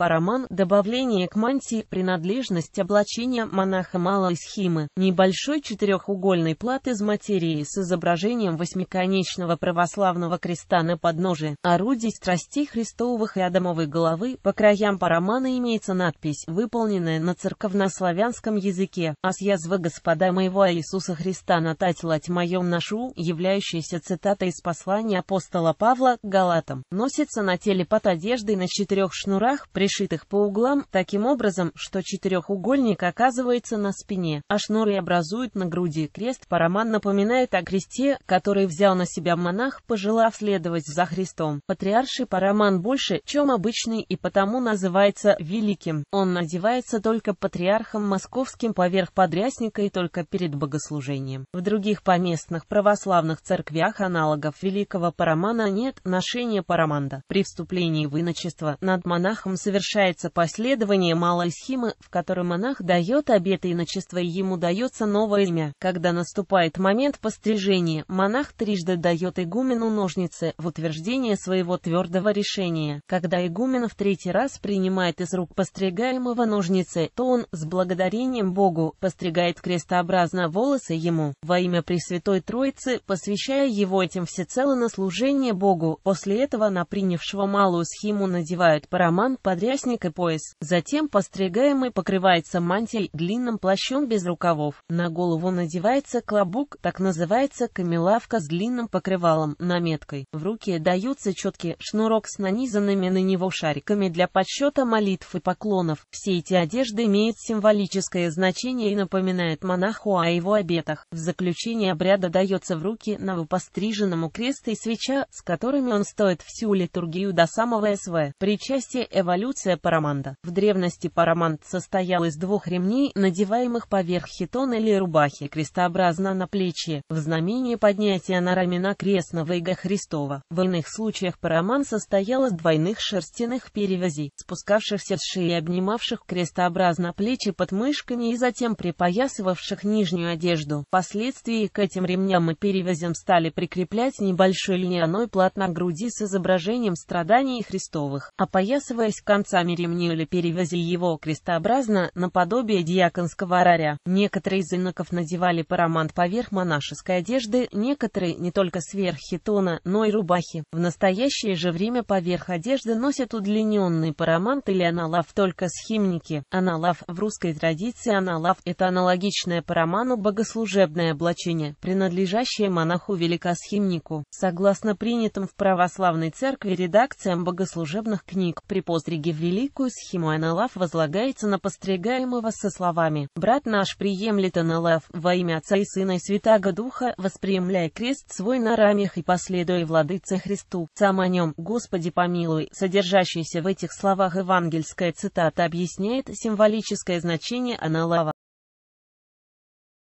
Параман – добавление к мантии, принадлежность облачения монаха малой схимы, небольшой четырехугольный плат из материи с изображением восьмиконечного православного креста на подножии, орудий страстей Христовых и Адамовой головы, по краям парамана имеется надпись, выполненная на церковнославянском языке, «Аз язвы Господа моего Иисуса Христа натать лать моем ношу», являющаяся цитатой из послания апостола Павла к Галатам, носится на теле под одеждой на четырех шнурах, при пришитых по углам таким образом, что четырехугольник оказывается на спине, а шнуры образуют на груди крест. Параман напоминает о кресте, который взял на себя монах, пожелав следовать за Христом. Патриарший Параман больше, чем обычный и потому называется «великим». Он надевается только патриархом московским поверх подрясника и только перед богослужением. В других поместных православных церквях аналогов великого парамана нет ношения параманда. При вступлении в иночество над монахом совершенно совершается последование малой схемы, в которой монах дает обет иночества и ему дается новое имя. Когда наступает момент пострижения, монах трижды дает игумену ножницы в утверждение своего твердого решения. Когда игумен в третий раз принимает из рук постригаемого ножницы, то он с благодарением Богу постригает крестообразно волосы ему во имя Пресвятой Троицы, посвящая его этим всецело на служение Богу. После этого на принявшего малую схему надевают параман под подрясник и пояс. Затем постригаемый покрывается мантией, длинным плащом без рукавов. На голову надевается клобук, так называется камелавка с длинным покрывалом, наметкой. В руки даются четкие шнурок с нанизанными на него шариками для подсчета молитв и поклонов. Все эти одежды имеют символическое значение и напоминают монаху о его обетах. В заключение обряда дается в руки новопостриженному крест и свеча, с которыми он стоит всю литургию до самого СВ. Причастие эволюции Эволюция параманда. В древности парамант состоял из двух ремней, надеваемых поверх хитона или рубахи крестообразно на плечи, в знамении поднятия на рамена крестного иго Христова. В иных случаях параман состоял из двойных шерстяных перевязей, спускавшихся с шеи и обнимавших крестообразно плечи под мышками и затем припоясывавших нижнюю одежду. Впоследствии к этим ремням и перевязям стали прикреплять небольшой льняной плат на груди с изображением страданий Христовых, опоясываясь концом концами ремни или перевязи его крестообразно, наподобие диаконского араря. Некоторые из иноков надевали парамант поверх монашеской одежды, некоторые не только сверх хитона, но и рубахи. В настоящее же время поверх одежды носят удлиненный парамант или аналав только схимники. Аналав в русской традиции аналав – это аналогичное параману богослужебное облачение, принадлежащее монаху-великосхимнику. Согласно принятым в православной церкви редакциям богослужебных книг при постриге в «Великую схему НЛФ» возлагается на постригаемого со словами «Брат наш приемлет НЛФ во имя Отца и Сына и Святаго Духа, восприемляй крест свой на рамях и последуй владыце Христу, сам о нем, Господи помилуй». Содержащаяся в этих словах евангельская цитата объясняет символическое значение НЛФ.